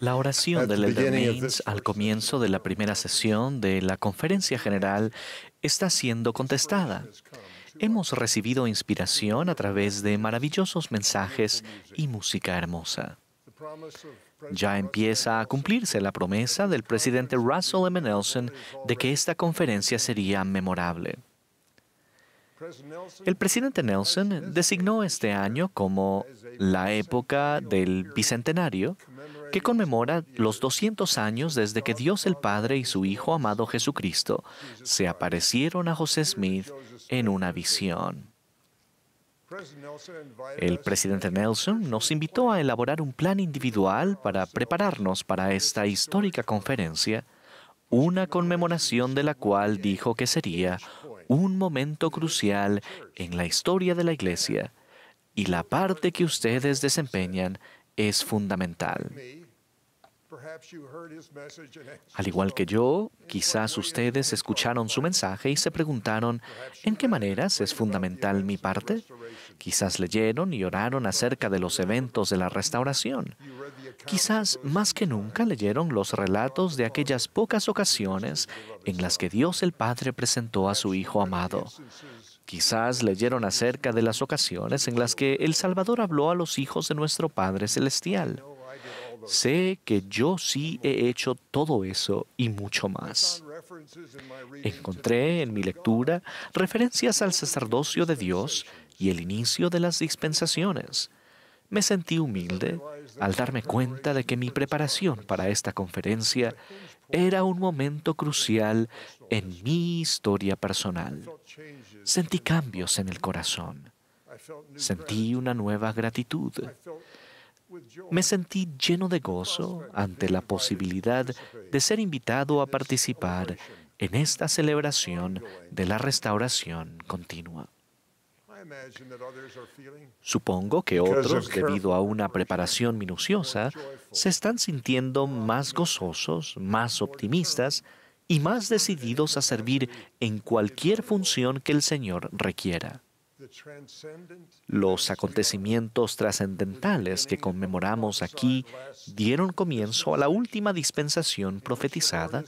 La oración del Elder Mains al comienzo de la primera sesión de la conferencia general está siendo contestada. Hemos recibido inspiración a través de maravillosos mensajes y música hermosa. Ya empieza a cumplirse la promesa del presidente Russell M. Nelson de que esta conferencia sería memorable. El presidente Nelson designó este año como la época del Bicentenario, que conmemora los 200 años desde que Dios el Padre y su Hijo amado Jesucristo se aparecieron a José Smith en una visión. El presidente Nelson nos invitó a elaborar un plan individual para prepararnos para esta histórica conferencia, una conmemoración de la cual dijo que sería un momento crucial en la historia de la Iglesia y la parte que ustedes desempeñan es fundamental. Al igual que yo, quizás ustedes escucharon su mensaje y se preguntaron, ¿en qué maneras es fundamental mi parte? Quizás leyeron y oraron acerca de los eventos de la restauración quizás más que nunca leyeron los relatos de aquellas pocas ocasiones en las que Dios el Padre presentó a su Hijo amado. Quizás leyeron acerca de las ocasiones en las que el Salvador habló a los hijos de nuestro Padre Celestial. Sé que yo sí he hecho todo eso y mucho más. Encontré en mi lectura referencias al sacerdocio de Dios y el inicio de las dispensaciones me sentí humilde al darme cuenta de que mi preparación para esta conferencia era un momento crucial en mi historia personal. Sentí cambios en el corazón. Sentí una nueva gratitud. Me sentí lleno de gozo ante la posibilidad de ser invitado a participar en esta celebración de la restauración continua. Supongo que otros, debido a una preparación minuciosa, se están sintiendo más gozosos, más optimistas y más decididos a servir en cualquier función que el Señor requiera. Los acontecimientos trascendentales que conmemoramos aquí dieron comienzo a la última dispensación profetizada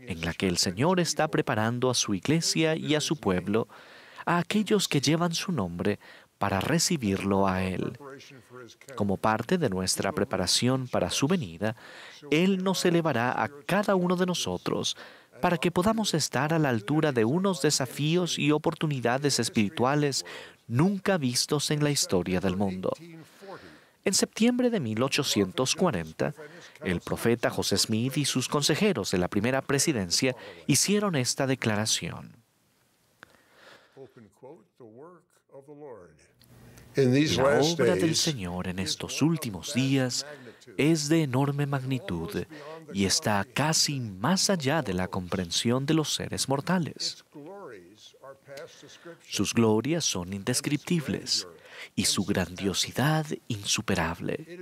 en la que el Señor está preparando a su iglesia y a su pueblo a aquellos que llevan su nombre para recibirlo a Él. Como parte de nuestra preparación para su venida, Él nos elevará a cada uno de nosotros para que podamos estar a la altura de unos desafíos y oportunidades espirituales nunca vistos en la historia del mundo. En septiembre de 1840, el profeta José Smith y sus consejeros de la primera presidencia hicieron esta declaración. La obra del Señor en estos últimos días es de enorme magnitud y está casi más allá de la comprensión de los seres mortales. Sus glorias son indescriptibles y su grandiosidad insuperable.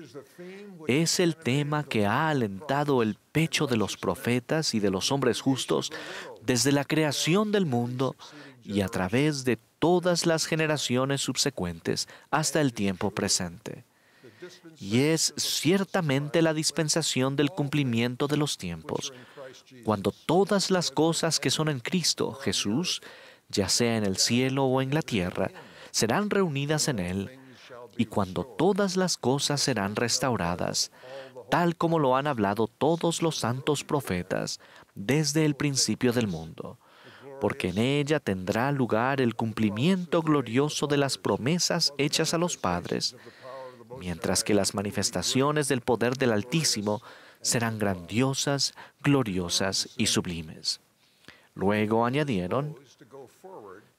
Es el tema que ha alentado el pecho de los profetas y de los hombres justos desde la creación del mundo y a través de todas las generaciones subsecuentes hasta el tiempo presente. Y es ciertamente la dispensación del cumplimiento de los tiempos, cuando todas las cosas que son en Cristo Jesús, ya sea en el cielo o en la tierra, serán reunidas en Él, y cuando todas las cosas serán restauradas, tal como lo han hablado todos los santos profetas desde el principio del mundo porque en ella tendrá lugar el cumplimiento glorioso de las promesas hechas a los padres, mientras que las manifestaciones del poder del Altísimo serán grandiosas, gloriosas y sublimes. Luego añadieron,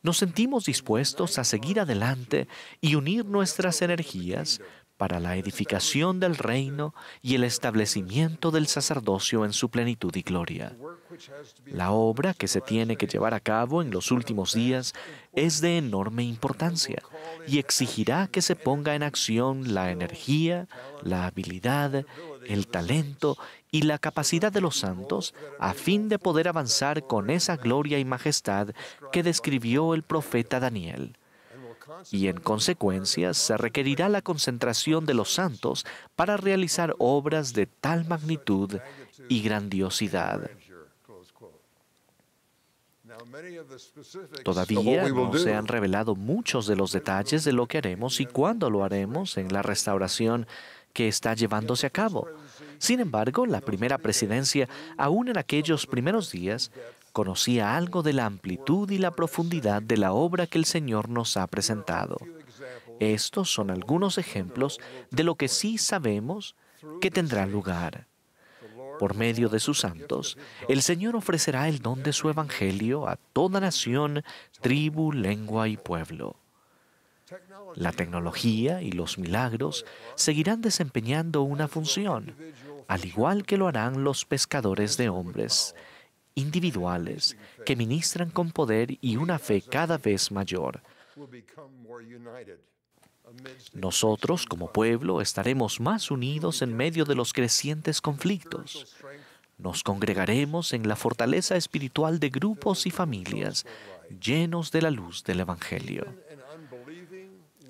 nos sentimos dispuestos a seguir adelante y unir nuestras energías para la edificación del reino y el establecimiento del sacerdocio en su plenitud y gloria. La obra que se tiene que llevar a cabo en los últimos días es de enorme importancia y exigirá que se ponga en acción la energía, la habilidad, el talento y la capacidad de los santos a fin de poder avanzar con esa gloria y majestad que describió el profeta Daniel y en consecuencia se requerirá la concentración de los santos para realizar obras de tal magnitud y grandiosidad. Todavía no se han revelado muchos de los detalles de lo que haremos y cuándo lo haremos en la restauración que está llevándose a cabo. Sin embargo, la primera presidencia, aún en aquellos primeros días, conocía algo de la amplitud y la profundidad de la obra que el Señor nos ha presentado. Estos son algunos ejemplos de lo que sí sabemos que tendrá lugar. Por medio de sus santos, el Señor ofrecerá el don de su Evangelio a toda nación, tribu, lengua y pueblo. La tecnología y los milagros seguirán desempeñando una función, al igual que lo harán los pescadores de hombres, individuales que ministran con poder y una fe cada vez mayor. Nosotros, como pueblo, estaremos más unidos en medio de los crecientes conflictos. Nos congregaremos en la fortaleza espiritual de grupos y familias llenos de la luz del Evangelio.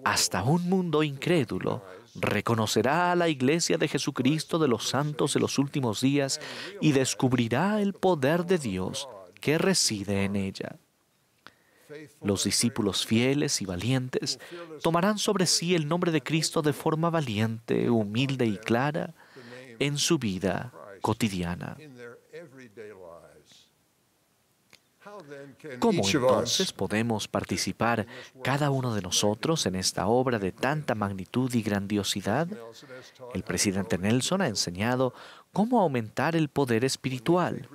Hasta un mundo incrédulo reconocerá a la iglesia de Jesucristo de los santos de los últimos días y descubrirá el poder de Dios que reside en ella. Los discípulos fieles y valientes tomarán sobre sí el nombre de Cristo de forma valiente, humilde y clara en su vida cotidiana. ¿Cómo entonces podemos participar cada uno de nosotros en esta obra de tanta magnitud y grandiosidad? El presidente Nelson ha enseñado cómo aumentar el poder espiritual.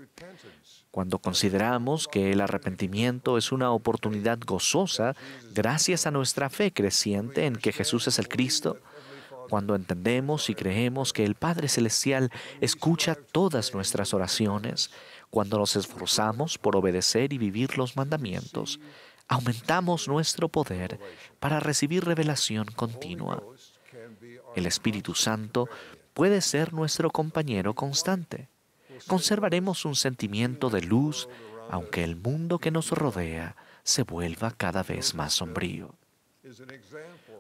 Cuando consideramos que el arrepentimiento es una oportunidad gozosa gracias a nuestra fe creciente en que Jesús es el Cristo, cuando entendemos y creemos que el Padre Celestial escucha todas nuestras oraciones, cuando nos esforzamos por obedecer y vivir los mandamientos, aumentamos nuestro poder para recibir revelación continua. El Espíritu Santo puede ser nuestro compañero constante. Conservaremos un sentimiento de luz aunque el mundo que nos rodea se vuelva cada vez más sombrío.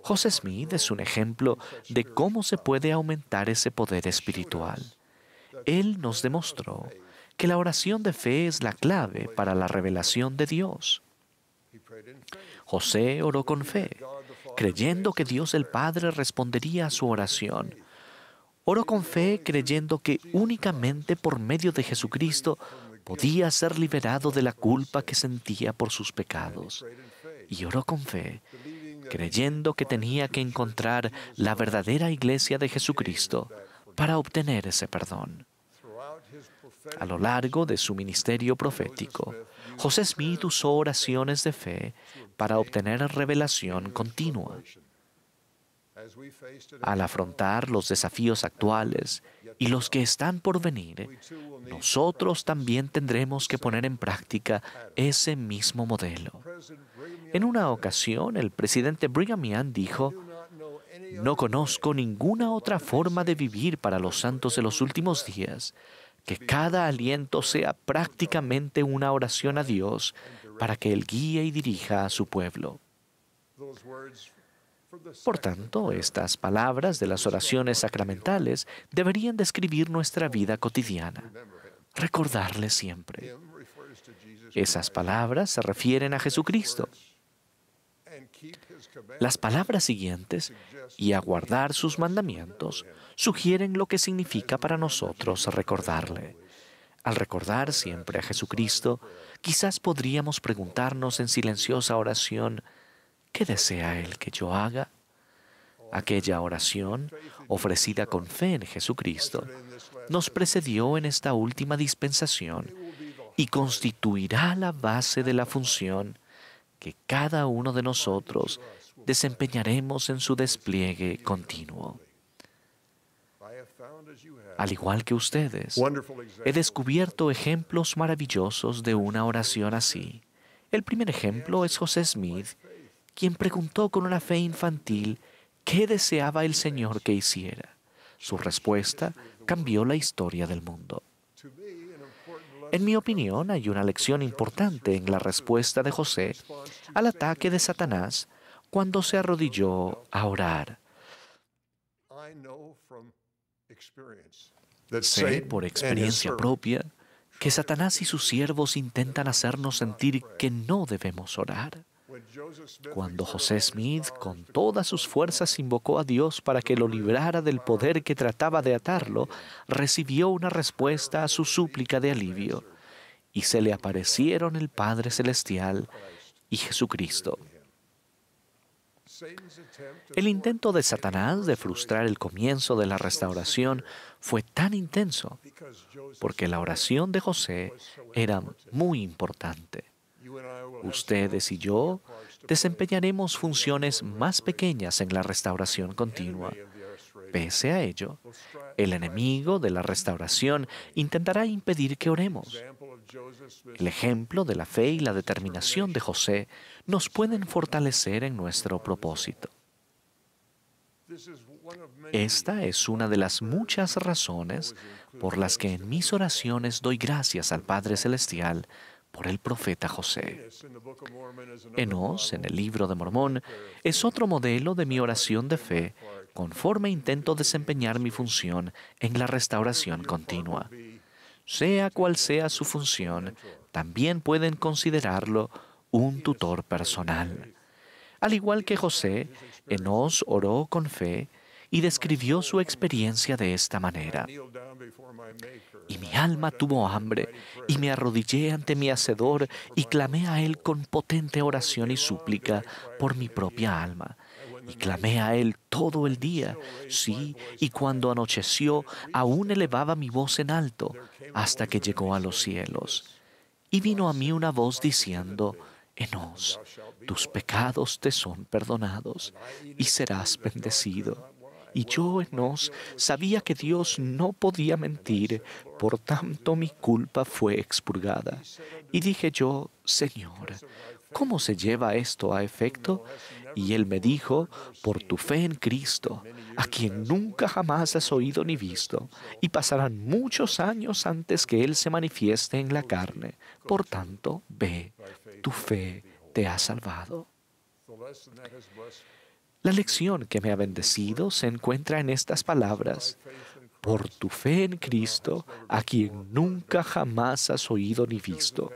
José Smith es un ejemplo de cómo se puede aumentar ese poder espiritual. Él nos demostró que la oración de fe es la clave para la revelación de Dios. José oró con fe, creyendo que Dios el Padre respondería a su oración. Oró con fe creyendo que únicamente por medio de Jesucristo podía ser liberado de la culpa que sentía por sus pecados. Y oró con fe, creyendo que tenía que encontrar la verdadera iglesia de Jesucristo para obtener ese perdón a lo largo de su ministerio profético, José Smith usó oraciones de fe para obtener revelación continua. Al afrontar los desafíos actuales y los que están por venir, nosotros también tendremos que poner en práctica ese mismo modelo. En una ocasión, el presidente Brigham Young dijo, no conozco ninguna otra forma de vivir para los santos de los últimos días que cada aliento sea prácticamente una oración a Dios para que Él guíe y dirija a su pueblo. Por tanto, estas palabras de las oraciones sacramentales deberían describir nuestra vida cotidiana, recordarle siempre. Esas palabras se refieren a Jesucristo, las palabras siguientes, y aguardar sus mandamientos, sugieren lo que significa para nosotros recordarle. Al recordar siempre a Jesucristo, quizás podríamos preguntarnos en silenciosa oración, ¿qué desea Él que yo haga? Aquella oración, ofrecida con fe en Jesucristo, nos precedió en esta última dispensación y constituirá la base de la función que cada uno de nosotros desempeñaremos en su despliegue continuo. Al igual que ustedes, he descubierto ejemplos maravillosos de una oración así. El primer ejemplo es José Smith, quien preguntó con una fe infantil qué deseaba el Señor que hiciera. Su respuesta cambió la historia del mundo. En mi opinión, hay una lección importante en la respuesta de José al ataque de Satanás cuando se arrodilló a orar. Sé por experiencia propia que Satanás y sus siervos intentan hacernos sentir que no debemos orar. Cuando José Smith con todas sus fuerzas invocó a Dios para que lo librara del poder que trataba de atarlo, recibió una respuesta a su súplica de alivio, y se le aparecieron el Padre Celestial y Jesucristo. El intento de Satanás de frustrar el comienzo de la restauración fue tan intenso porque la oración de José era muy importante. Ustedes y yo desempeñaremos funciones más pequeñas en la restauración continua. Pese a ello, el enemigo de la restauración intentará impedir que oremos. El ejemplo de la fe y la determinación de José nos pueden fortalecer en nuestro propósito. Esta es una de las muchas razones por las que en mis oraciones doy gracias al Padre Celestial por el profeta José. Enos, en el libro de Mormón, es otro modelo de mi oración de fe conforme intento desempeñar mi función en la restauración continua. Sea cual sea su función, también pueden considerarlo un tutor personal. Al igual que José, Enos oró con fe y describió su experiencia de esta manera. Y mi alma tuvo hambre, y me arrodillé ante mi Hacedor, y clamé a Él con potente oración y súplica por mi propia alma. Y clamé a Él todo el día, sí, y cuando anocheció, aún elevaba mi voz en alto, hasta que llegó a los cielos. Y vino a mí una voz diciendo, Enos, tus pecados te son perdonados, y serás bendecido y yo, nos sabía que Dios no podía mentir, por tanto mi culpa fue expurgada. Y dije yo, Señor, ¿cómo se lleva esto a efecto? Y él me dijo, por tu fe en Cristo, a quien nunca jamás has oído ni visto, y pasarán muchos años antes que Él se manifieste en la carne. Por tanto, ve, tu fe te ha salvado. La lección que me ha bendecido se encuentra en estas palabras. Por tu fe en Cristo, a quien nunca jamás has oído ni visto.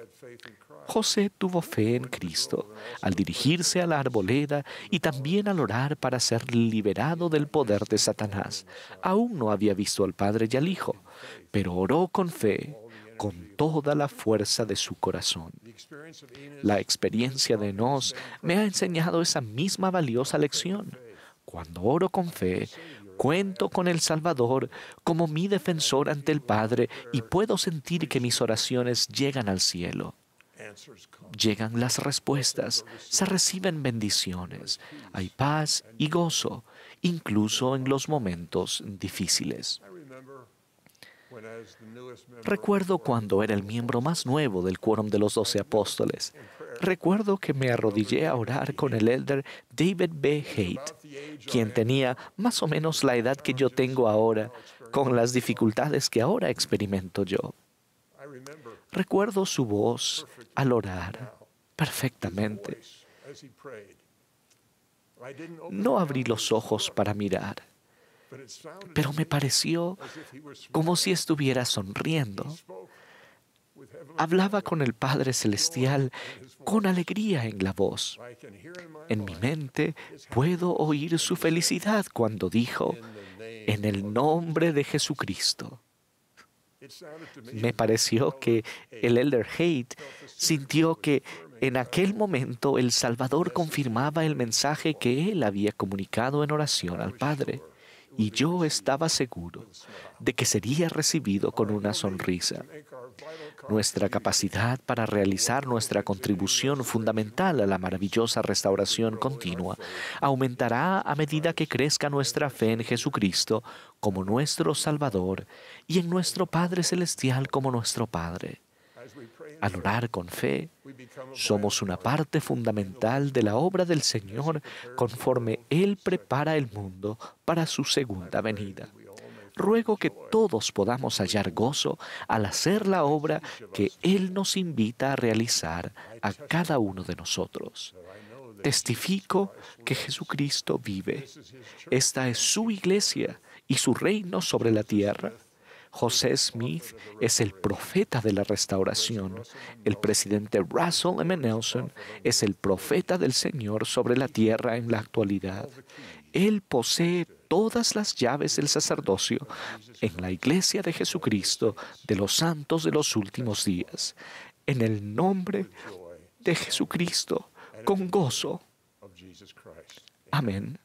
José tuvo fe en Cristo al dirigirse a la arboleda y también al orar para ser liberado del poder de Satanás. Aún no había visto al Padre y al Hijo, pero oró con fe con toda la fuerza de su corazón. La experiencia de Enos me ha enseñado esa misma valiosa lección. Cuando oro con fe, cuento con el Salvador como mi defensor ante el Padre y puedo sentir que mis oraciones llegan al cielo. Llegan las respuestas, se reciben bendiciones, hay paz y gozo, incluso en los momentos difíciles. Recuerdo cuando era el miembro más nuevo del Quórum de los Doce Apóstoles. Recuerdo que me arrodillé a orar con el elder David B. Haight, quien tenía más o menos la edad que yo tengo ahora, con las dificultades que ahora experimento yo. Recuerdo su voz al orar perfectamente. No abrí los ojos para mirar pero me pareció como si estuviera sonriendo. Hablaba con el Padre Celestial con alegría en la voz. En mi mente puedo oír su felicidad cuando dijo, en el nombre de Jesucristo. Me pareció que el elder Haight sintió que en aquel momento el Salvador confirmaba el mensaje que él había comunicado en oración al Padre y yo estaba seguro de que sería recibido con una sonrisa. Nuestra capacidad para realizar nuestra contribución fundamental a la maravillosa restauración continua aumentará a medida que crezca nuestra fe en Jesucristo como nuestro Salvador y en nuestro Padre Celestial como nuestro Padre. Al orar con fe, somos una parte fundamental de la obra del Señor conforme Él prepara el mundo para su segunda venida. Ruego que todos podamos hallar gozo al hacer la obra que Él nos invita a realizar a cada uno de nosotros. Testifico que Jesucristo vive. Esta es su iglesia y su reino sobre la tierra. José Smith es el profeta de la restauración. El presidente Russell M. Nelson es el profeta del Señor sobre la tierra en la actualidad. Él posee todas las llaves del sacerdocio en la iglesia de Jesucristo de los santos de los últimos días. En el nombre de Jesucristo, con gozo. Amén.